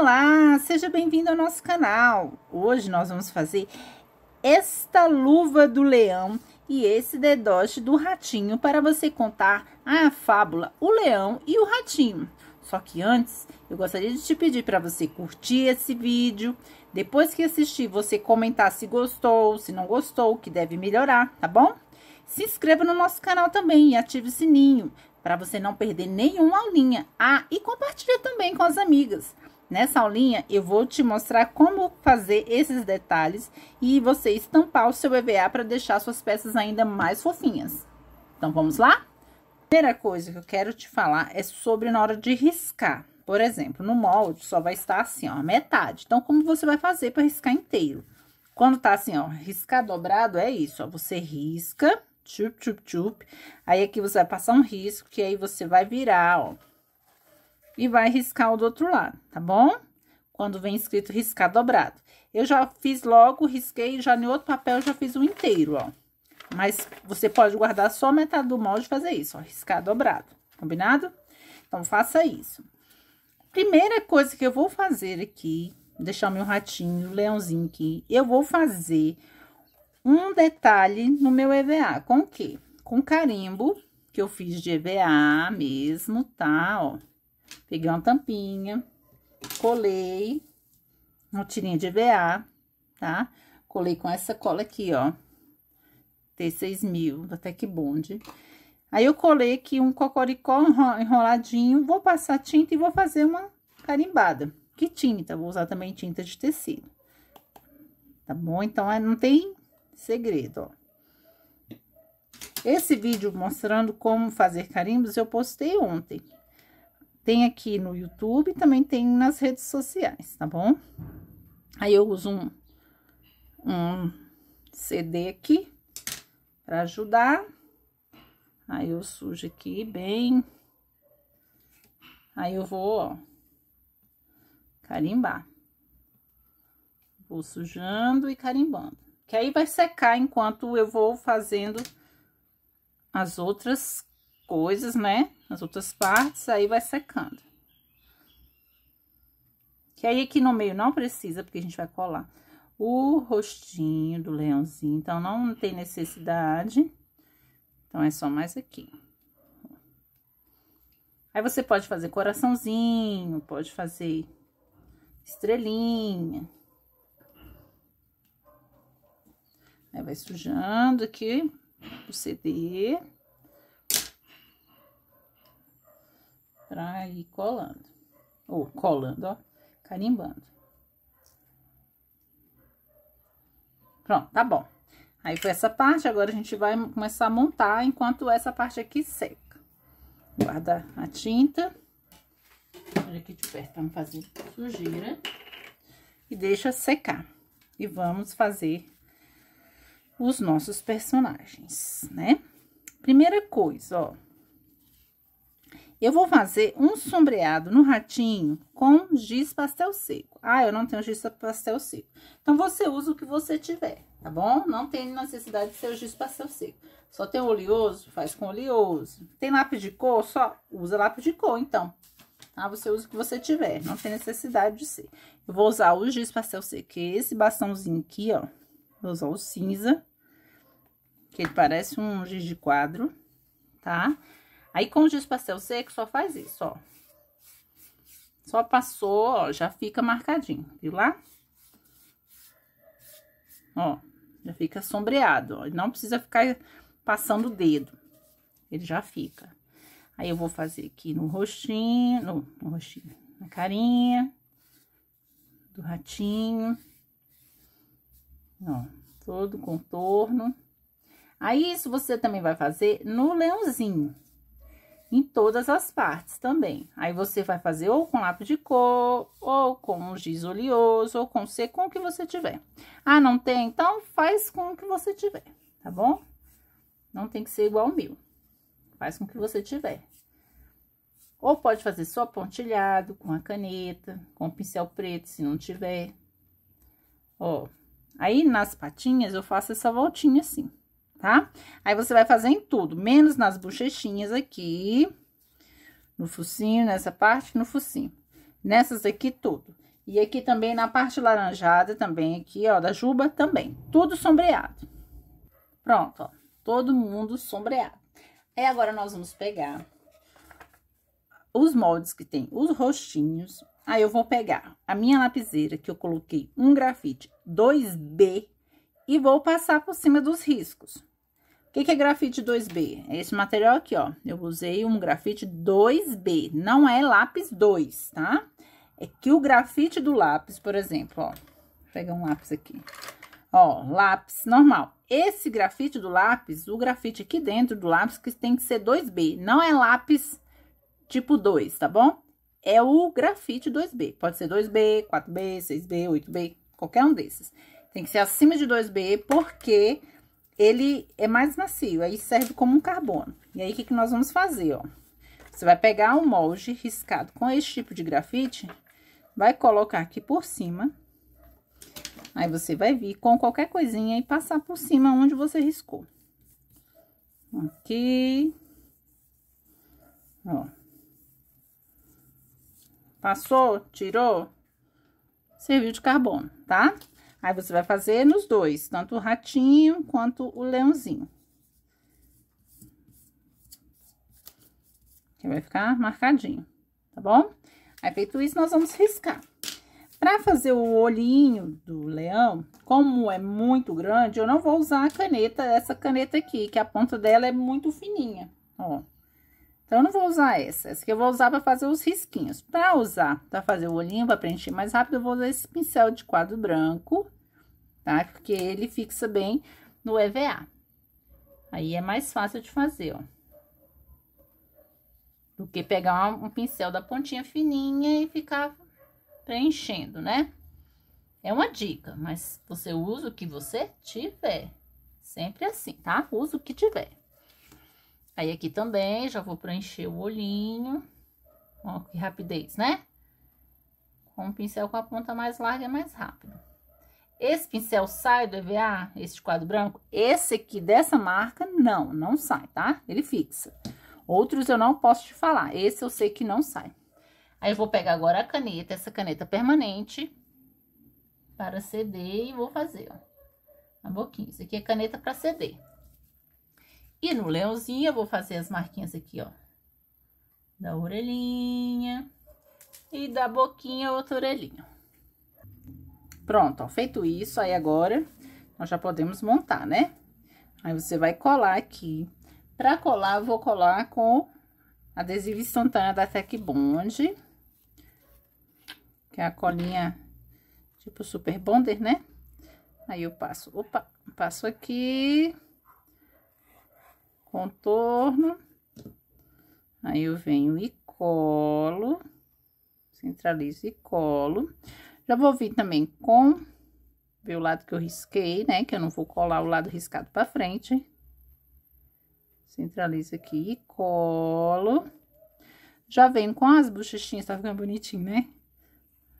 Olá, seja bem-vindo ao nosso canal. Hoje nós vamos fazer esta luva do leão e esse dedoche do ratinho para você contar a fábula O Leão e o Ratinho. Só que antes, eu gostaria de te pedir para você curtir esse vídeo. Depois que assistir, você comentar se gostou, se não gostou, o que deve melhorar, tá bom? Se inscreva no nosso canal também e ative o sininho para você não perder nenhuma aulinha. Ah, e compartilha também com as amigas. Nessa aulinha, eu vou te mostrar como fazer esses detalhes e você estampar o seu EVA para deixar suas peças ainda mais fofinhas. Então, vamos lá? Primeira coisa que eu quero te falar é sobre na hora de riscar. Por exemplo, no molde só vai estar assim, ó, metade. Então, como você vai fazer para riscar inteiro? Quando tá assim, ó, riscar dobrado, é isso, ó, você risca, tchup, tchup, tchup. Aí, aqui você vai passar um risco, que aí você vai virar, ó e vai riscar o do outro lado, tá bom? Quando vem escrito riscar dobrado. Eu já fiz logo, risquei, já no outro papel já fiz o inteiro, ó. Mas você pode guardar só metade do molde e fazer isso, ó, riscar dobrado, combinado? Então, faça isso. Primeira coisa que eu vou fazer aqui, deixar meu ratinho, leãozinho aqui, eu vou fazer um detalhe no meu EVA, com o quê? Com carimbo, que eu fiz de EVA mesmo, tá, ó. Peguei uma tampinha, colei uma tirinha de EVA, tá? Colei com essa cola aqui, ó. T6000, da Tec Bond. Aí, eu colei aqui um cocoricó enroladinho, vou passar tinta e vou fazer uma carimbada. Que tinta? Vou usar também tinta de tecido. Tá bom? Então, é, não tem segredo, ó. Esse vídeo mostrando como fazer carimbos eu postei ontem. Tem aqui no YouTube, também tem nas redes sociais, tá bom? Aí eu uso um, um CD aqui para ajudar. Aí eu sujo aqui bem. Aí eu vou, ó, carimbar. Vou sujando e carimbando. Que aí vai secar enquanto eu vou fazendo as outras coisas, né? nas outras partes, aí vai secando. Que aí aqui no meio não precisa, porque a gente vai colar o rostinho do leãozinho, então não tem necessidade. Então, é só mais aqui. Aí, você pode fazer coraçãozinho, pode fazer estrelinha. Aí, vai sujando aqui o CD. trás e colando. Ou colando, ó, carimbando. Pronto, tá bom. Aí foi essa parte, agora a gente vai começar a montar enquanto essa parte aqui seca. Guarda a tinta. Olha aqui de perto tá me fazer sujeira. E deixa secar. E vamos fazer os nossos personagens, né? Primeira coisa, ó. Eu vou fazer um sombreado no ratinho com giz pastel seco. Ah, eu não tenho giz pastel seco. Então, você usa o que você tiver, tá bom? Não tem necessidade de ser o giz pastel seco. Só tem oleoso, faz com oleoso. Tem lápis de cor, só usa lápis de cor, então. Tá? Você usa o que você tiver, não tem necessidade de ser. Eu vou usar o giz pastel seco, que é esse bastãozinho aqui, ó. Vou usar o cinza, que ele parece um giz de quadro, Tá? Aí, com o giz pastel seco, só faz isso, ó. Só passou, ó, já fica marcadinho, viu lá? Ó, já fica sombreado, ó. Não precisa ficar passando o dedo. Ele já fica. Aí, eu vou fazer aqui no rostinho, no, no rostinho, na carinha do ratinho. Ó, todo o contorno. Aí, isso você também vai fazer no leãozinho em todas as partes também. Aí você vai fazer ou com lápis de cor, ou com giz oleoso, ou com seco, com o que você tiver. Ah, não tem? Então, faz com o que você tiver, tá bom? Não tem que ser igual o meu. Faz com o que você tiver. Ou pode fazer só pontilhado, com a caneta, com o pincel preto, se não tiver. Ó, aí nas patinhas eu faço essa voltinha assim tá? Aí, você vai fazer em tudo, menos nas bochechinhas aqui, no focinho, nessa parte, no focinho. Nessas aqui, tudo. E aqui também, na parte laranjada, também aqui, ó, da juba, também. Tudo sombreado. Pronto, ó. Todo mundo sombreado. Aí, agora, nós vamos pegar os moldes que tem os rostinhos. Aí, eu vou pegar a minha lapiseira, que eu coloquei um grafite 2B, e vou passar por cima dos riscos. O que, que é grafite 2B? É esse material aqui, ó. Eu usei um grafite 2B, não é lápis 2, tá? É que o grafite do lápis, por exemplo, ó. Vou pegar um lápis aqui. Ó, lápis normal. Esse grafite do lápis, o grafite aqui dentro do lápis, que tem que ser 2B. Não é lápis tipo 2, tá bom? É o grafite 2B. Pode ser 2B, 4B, 6B, 8B, qualquer um desses. Tem que ser acima de 2B, porque ele é mais macio, aí serve como um carbono. E aí, o que, que nós vamos fazer, ó? Você vai pegar um molde riscado com esse tipo de grafite, vai colocar aqui por cima. Aí, você vai vir com qualquer coisinha e passar por cima onde você riscou. Aqui. Ó. Passou, tirou, serviu de carbono, tá? Tá? Aí, você vai fazer nos dois, tanto o ratinho quanto o leãozinho. Que vai ficar marcadinho, tá bom? Aí, feito isso, nós vamos riscar. Pra fazer o olhinho do leão, como é muito grande, eu não vou usar a caneta, essa caneta aqui, que a ponta dela é muito fininha, ó. Então, eu não vou usar essa. Essa que eu vou usar para fazer os risquinhos. Para usar, para fazer o olhinho, para preencher mais rápido, eu vou usar esse pincel de quadro branco, tá? Porque ele fixa bem no EVA. Aí é mais fácil de fazer, ó. Do que pegar um pincel da pontinha fininha e ficar preenchendo, né? É uma dica, mas você usa o que você tiver. Sempre assim, tá? Usa o que tiver. Aí aqui também, já vou preencher o olhinho. Ó, que rapidez, né? Com um pincel com a ponta mais larga é mais rápido. Esse pincel sai do EVA, esse quadro branco? Esse aqui dessa marca, não, não sai, tá? Ele fixa. Outros eu não posso te falar, esse eu sei que não sai. Aí eu vou pegar agora a caneta, essa caneta permanente, para CD e vou fazer, ó. A boquinha, isso aqui é caneta para CD. E no leãozinho, eu vou fazer as marquinhas aqui, ó. Da orelhinha e da boquinha, outra orelhinha. Pronto, ó, feito isso, aí agora, nós já podemos montar, né? Aí, você vai colar aqui. Pra colar, eu vou colar com adesivo instantâneo da Tec Bond, que é a colinha tipo Super Bonder, né? Aí, eu passo, opa, passo aqui contorno. Aí eu venho e colo, centralizo e colo. Já vou vir também com, ver o lado que eu risquei, né? Que eu não vou colar o lado riscado pra frente. Centralizo aqui e colo. Já venho com as bochechinhas, tá ficando bonitinho, né?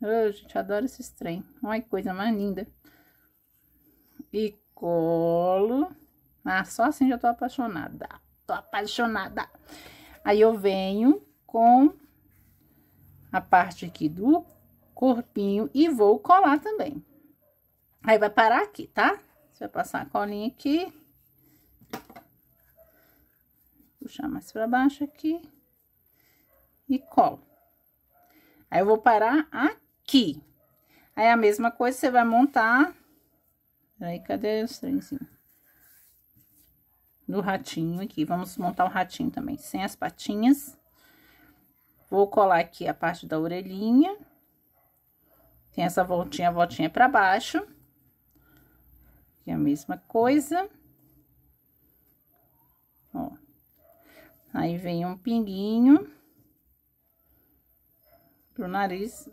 Eu, gente, adoro esses trem. Olha que coisa mais linda. E colo. Ah, só assim já tô apaixonada. Tô apaixonada. Aí eu venho com a parte aqui do corpinho e vou colar também. Aí vai parar aqui, tá? Você vai passar a colinha aqui. Puxar mais pra baixo aqui. E colo. Aí eu vou parar aqui. Aí a mesma coisa, você vai montar... Aí, cadê os trenzinhos? do ratinho aqui. Vamos montar o ratinho também, sem as patinhas. Vou colar aqui a parte da orelhinha. Tem essa voltinha, a voltinha pra baixo. Aqui a mesma coisa. Ó. Aí vem um pinguinho pro nariz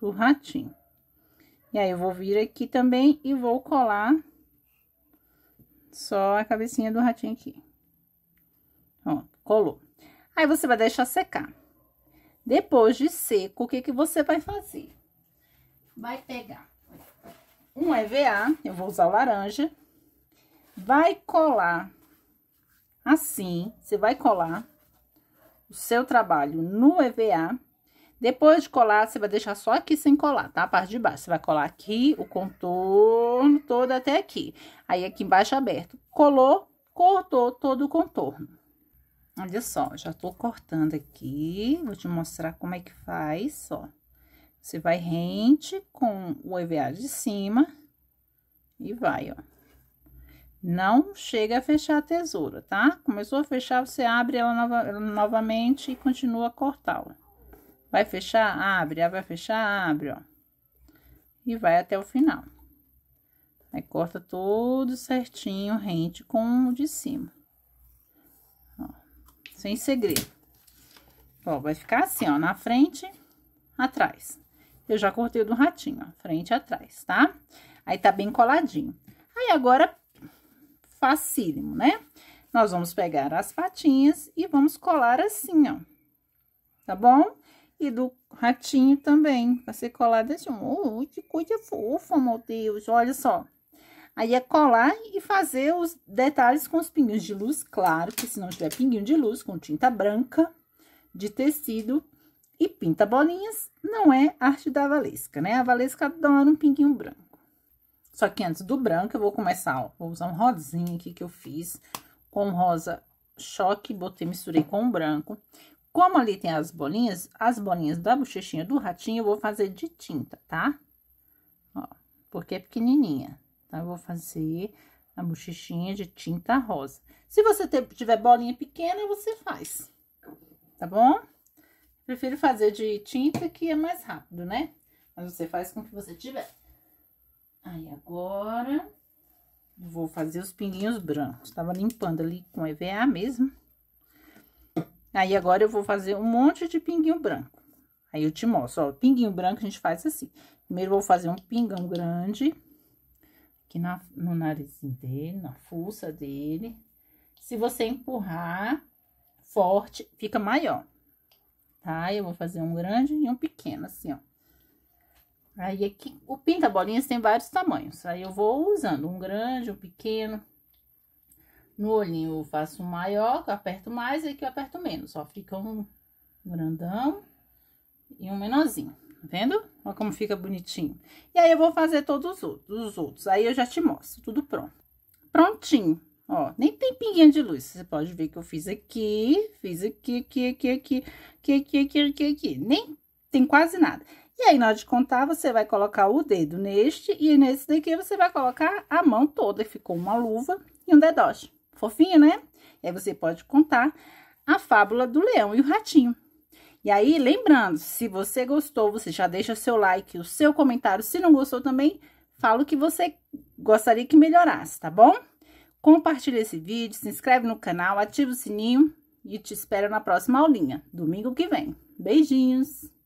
do ratinho. E aí, eu vou vir aqui também e vou colar só a cabecinha do ratinho aqui. Pronto, colou. Aí, você vai deixar secar. Depois de seco, o que que você vai fazer? Vai pegar um EVA, eu vou usar laranja. Vai colar assim, você vai colar o seu trabalho no EVA depois de colar, você vai deixar só aqui sem colar, tá? A parte de baixo. Você vai colar aqui o contorno todo até aqui. Aí, aqui embaixo aberto. Colou, cortou todo o contorno. Olha só, já tô cortando aqui. Vou te mostrar como é que faz, ó. Você vai rente com o EVA de cima e vai, ó. Não chega a fechar a tesoura, tá? Começou a fechar, você abre ela, nova, novamente e continua a cortar, ó. Vai fechar, abre, ah, vai fechar, abre, ó. E vai até o final. Aí, corta tudo certinho, rente com o de cima. Ó, sem segredo. Ó, vai ficar assim, ó, na frente, atrás. Eu já cortei do ratinho, ó, frente atrás, tá? Aí, tá bem coladinho. Aí, agora, facílimo, né? Nós vamos pegar as patinhas e vamos colar assim, ó. Tá bom? E do ratinho também, pra ser colado assim. Ui, que coisa fofa, meu Deus, olha só. Aí é colar e fazer os detalhes com os pinguinhos de luz, claro, que se não tiver pinguinho de luz, com tinta branca de tecido e pinta bolinhas, não é arte da Valesca, né? A Valesca adora um pinguinho branco. Só que antes do branco, eu vou começar, ó, vou usar um rosinha aqui que eu fiz com rosa choque, botei, misturei com branco. Como ali tem as bolinhas, as bolinhas da bochechinha do ratinho eu vou fazer de tinta, tá? Ó, porque é pequenininha. Então, eu vou fazer a bochechinha de tinta rosa. Se você tiver bolinha pequena, você faz, tá bom? Prefiro fazer de tinta que é mais rápido, né? Mas você faz com o que você tiver. Aí, agora, vou fazer os pinguinhos brancos. Tava limpando ali com EVA mesmo. Aí, agora, eu vou fazer um monte de pinguinho branco. Aí, eu te mostro, ó, pinguinho branco a gente faz assim. Primeiro, vou fazer um pingão grande aqui na, no narizinho dele, na fuça dele. Se você empurrar forte, fica maior, tá? Eu vou fazer um grande e um pequeno, assim, ó. Aí, aqui, o pinta-bolinhas tem vários tamanhos. Aí, eu vou usando um grande, um pequeno, no olhinho eu faço maior, que eu aperto mais e que eu aperto menos. Ó, fica um grandão e um menorzinho. Tá vendo? Olha como fica bonitinho. E aí, eu vou fazer todos os outros. Aí, eu já te mostro. Tudo pronto. Prontinho. Ó, nem tem pinguinha de luz. Você pode ver que eu fiz aqui, fiz aqui, aqui, aqui, aqui, aqui, aqui, aqui, aqui, aqui. Nem tem quase nada. E aí, na hora de contar, você vai colocar o dedo neste e nesse daqui você vai colocar a mão toda. Ficou uma luva e um dedoche. Fofinho, né? E aí você pode contar a fábula do leão e o ratinho. E aí, lembrando, se você gostou, você já deixa seu like, o seu comentário. Se não gostou também, fala o que você gostaria que melhorasse, tá bom? Compartilha esse vídeo, se inscreve no canal, ativa o sininho e te espero na próxima aulinha, domingo que vem. Beijinhos!